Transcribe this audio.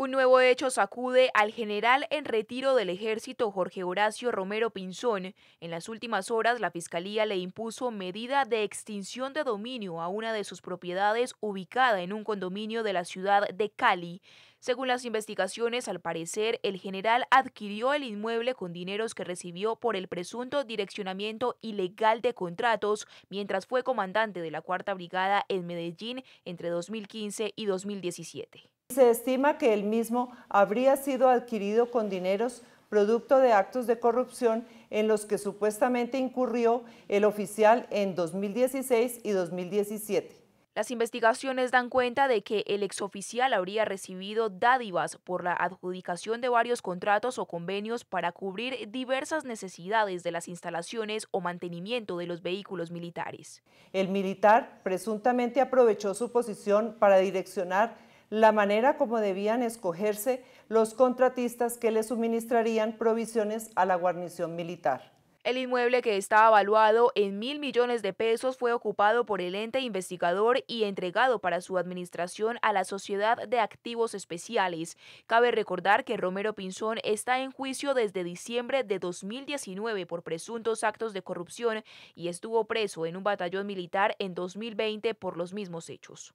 Un nuevo hecho sacude al general en retiro del ejército Jorge Horacio Romero Pinzón. En las últimas horas, la Fiscalía le impuso medida de extinción de dominio a una de sus propiedades ubicada en un condominio de la ciudad de Cali. Según las investigaciones, al parecer, el general adquirió el inmueble con dineros que recibió por el presunto direccionamiento ilegal de contratos mientras fue comandante de la Cuarta Brigada en Medellín entre 2015 y 2017. Se estima que el mismo habría sido adquirido con dineros producto de actos de corrupción en los que supuestamente incurrió el oficial en 2016 y 2017. Las investigaciones dan cuenta de que el exoficial habría recibido dádivas por la adjudicación de varios contratos o convenios para cubrir diversas necesidades de las instalaciones o mantenimiento de los vehículos militares. El militar presuntamente aprovechó su posición para direccionar la manera como debían escogerse los contratistas que le suministrarían provisiones a la guarnición militar. El inmueble que está avaluado en mil millones de pesos fue ocupado por el ente investigador y entregado para su administración a la Sociedad de Activos Especiales. Cabe recordar que Romero Pinzón está en juicio desde diciembre de 2019 por presuntos actos de corrupción y estuvo preso en un batallón militar en 2020 por los mismos hechos.